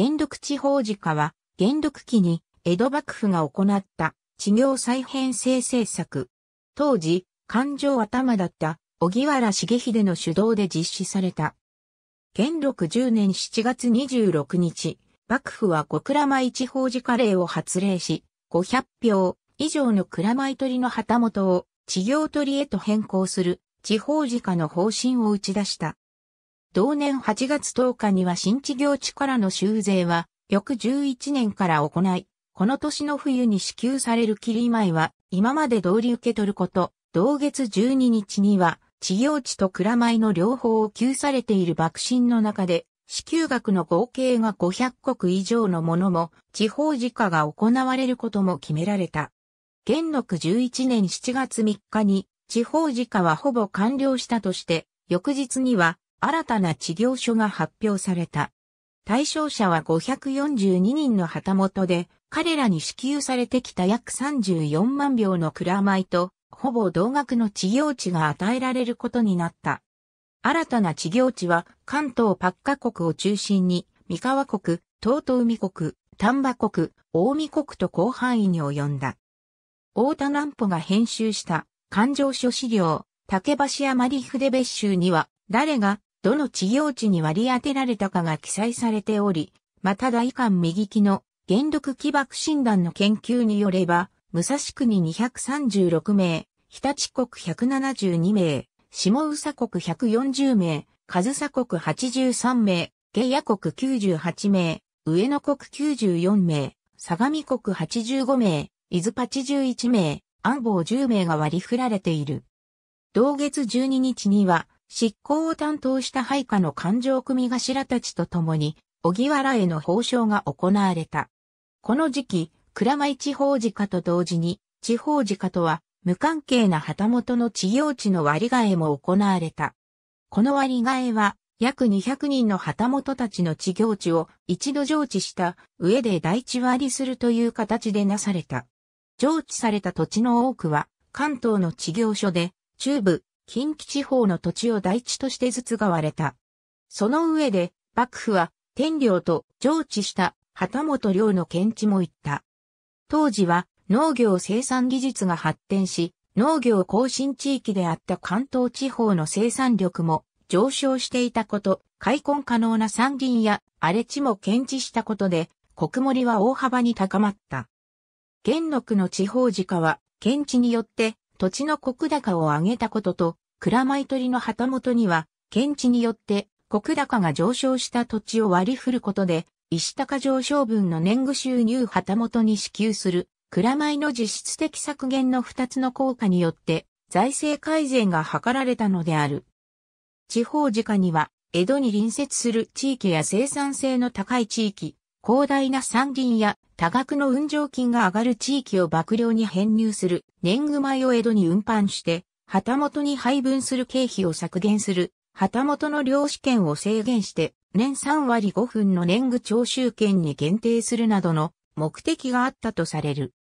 元禄地方自家は、元禄期に江戸幕府が行った地業再編成政策。当時、勘定頭だった荻原重秀の主導で実施された。元禄10年7月26日、幕府は五倉米地方自家令を発令し、500票以上の蔵米取の旗本を地業取へと変更する地方自家の方針を打ち出した。同年8月10日には新地業地からの修税は、翌11年から行い、この年の冬に支給される切り前は、今まで通り受け取ること、同月12日には、地業地と蔵米の両方を給されている幕臣の中で、支給額の合計が500国以上のものも、地方自家が行われることも決められた。元禄11年7月3日に、地方自家はほぼ完了したとして、翌日には、新たな治療所が発表された。対象者は542人の旗本で、彼らに支給されてきた約34万票の蔵米と、ほぼ同額の治療値が与えられることになった。新たな治療値は、関東パッカ国を中心に、三河国、東東海国、丹波国、大見国と広範囲に及んだ。大田南穂が編集した、環状書資料、竹橋山里筆別集には、誰がどの治療地に割り当てられたかが記載されており、また大官右利の原力起爆診断の研究によれば、武蔵国236名、日立国172名、下宇佐国140名、上佐国83名、下野国98名、上野国94名、相模国85名、伊豆八81名、安保10名が割り振られている。同月12日には、執行を担当した配下の勘定組頭たちと共に、小木原への報奨が行われた。この時期、倉前地方自家と同時に、地方自家とは、無関係な旗本の地業地の割り替えも行われた。この割り替えは、約200人の旗本たちの地業地を一度上地した上で大地割りするという形でなされた。上地された土地の多くは関東の地業所で中部、近畿地方の土地を大地としてずつがわれた。その上で、幕府は天領と上地した旗本領の検地も行った。当時は農業生産技術が発展し、農業更新地域であった関東地方の生産力も上昇していたこと、開墾可能な山林や荒れ地も検知したことで、国盛は大幅に高まった。元禄の地方自家は、検知によって土地の国高を上げたことと、蔵米取りの旗本には、県地によって国高が上昇した土地を割り振ることで、石高上昇分の年貢収入旗本に支給する、蔵米の実質的削減の二つの効果によって、財政改善が図られたのである。地方自家には、江戸に隣接する地域や生産性の高い地域、広大な山林や多額の運上金が上がる地域を幕僚に編入する年貢米を江戸に運搬して、旗本に配分する経費を削減する、旗本の領主権を制限して、年3割5分の年貢徴収権に限定するなどの目的があったとされる。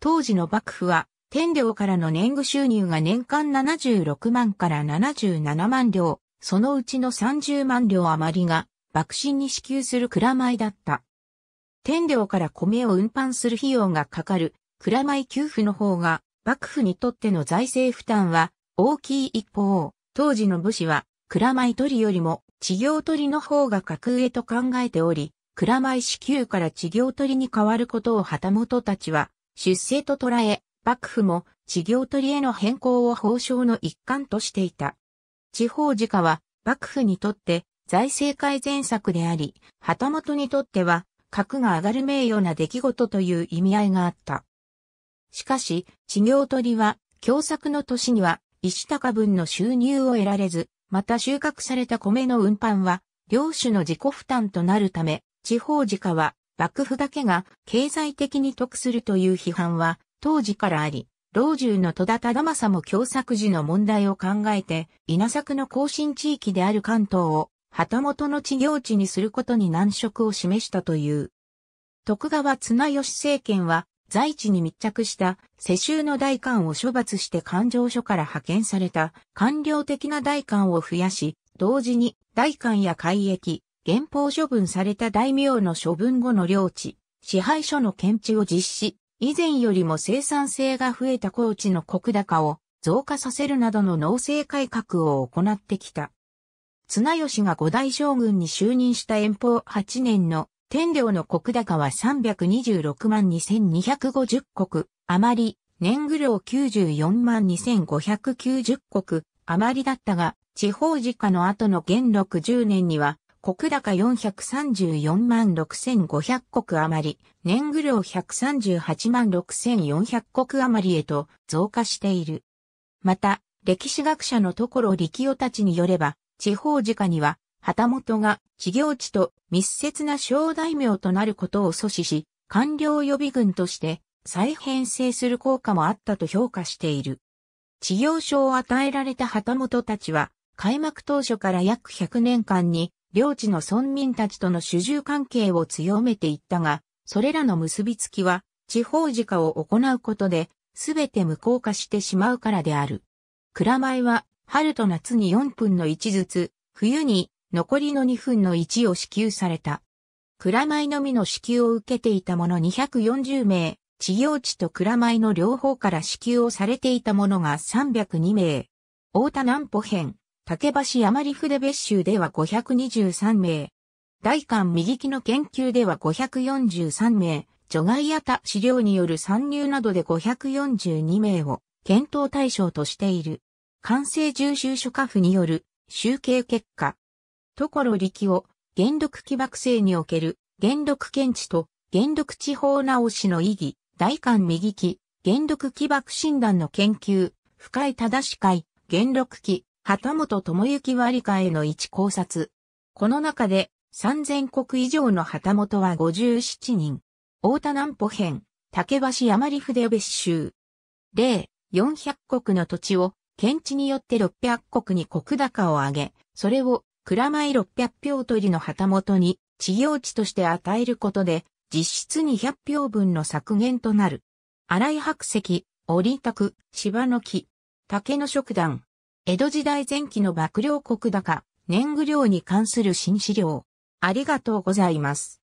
当時の幕府は、天領からの年貢収入が年間76万から77万両、そのうちの30万両余りが、幕臣に支給する蔵米だった。天領から米を運搬する費用がかかる蔵米給付の方が幕府にとっての財政負担は大きい一方、当時の武士は蔵米取りよりも地業取りの方が格上と考えており、蔵米支給から地業取りに変わることを旗本たちは出世と捉え、幕府も地業取りへの変更を報奨の一環としていた。地方自家は幕府にとって財政改善策であり、旗本にとっては格が上がる名誉な出来事という意味合いがあった。しかし、稚魚取りは、共作の年には、石高分の収入を得られず、また収穫された米の運搬は、領主の自己負担となるため、地方自家は、幕府だけが経済的に得するという批判は、当時からあり、老中の戸田忠政も共作時の問題を考えて、稲作の更新地域である関東を旗本の地業地にすることに難色を示したという。徳川綱吉政権は、在地に密着した世襲の代官を処罰して勘定所から派遣された官僚的な代官を増やし、同時に代官や海役、原法処分された大名の処分後の領地、支配所の検知を実施、以前よりも生産性が増えた高地の国高を増加させるなどの農政改革を行ってきた。綱吉が五大将軍に就任した遠方8年の天領の国高は326万2250国、余り、年愚領94万2590国、余りだったが、地方時下の後の元禄10年には、国高434万6500国余り、年愚領138万6400国余りへと増加している。また、歴史学者のところ力夫たちによれば、地方家には、旗本が地行地と密接な小大名となることを阻止し、官僚予備軍として再編成する効果もあったと評価している。地行所を与えられた旗本たちは、開幕当初から約100年間に、領地の村民たちとの主従関係を強めていったが、それらの結びつきは、地方自家を行うことで、すべて無効化してしまうからである。蔵前は春と夏に4分の1ずつ、冬に残りの2分の1を支給された。蔵米のみの支給を受けていた者240名、地業地と蔵米の両方から支給をされていた者が302名。大田南歩編、竹橋山里筆別州では523名。大官右利きの研究では543名、除外や他資料による参入などで542名を検討対象としている。完成重修書家府による集計結果。所力を元禄起爆性における元禄検知と元禄地方直しの意義、大官右記、元禄起爆診断の研究、深い正し会、元禄記、旗本智之割替への一考察。この中で3000国以上の旗本は57人。大田南歩編、竹橋山里筆別集。例、400国の土地を検地によって600国に国高を上げ、それを蔵前600票取りの旗本に地業地として与えることで、実質200票分の削減となる。荒井白石、折拓、芝の木、竹の食団。江戸時代前期の幕僚国高、年貢料に関する新資料。ありがとうございます。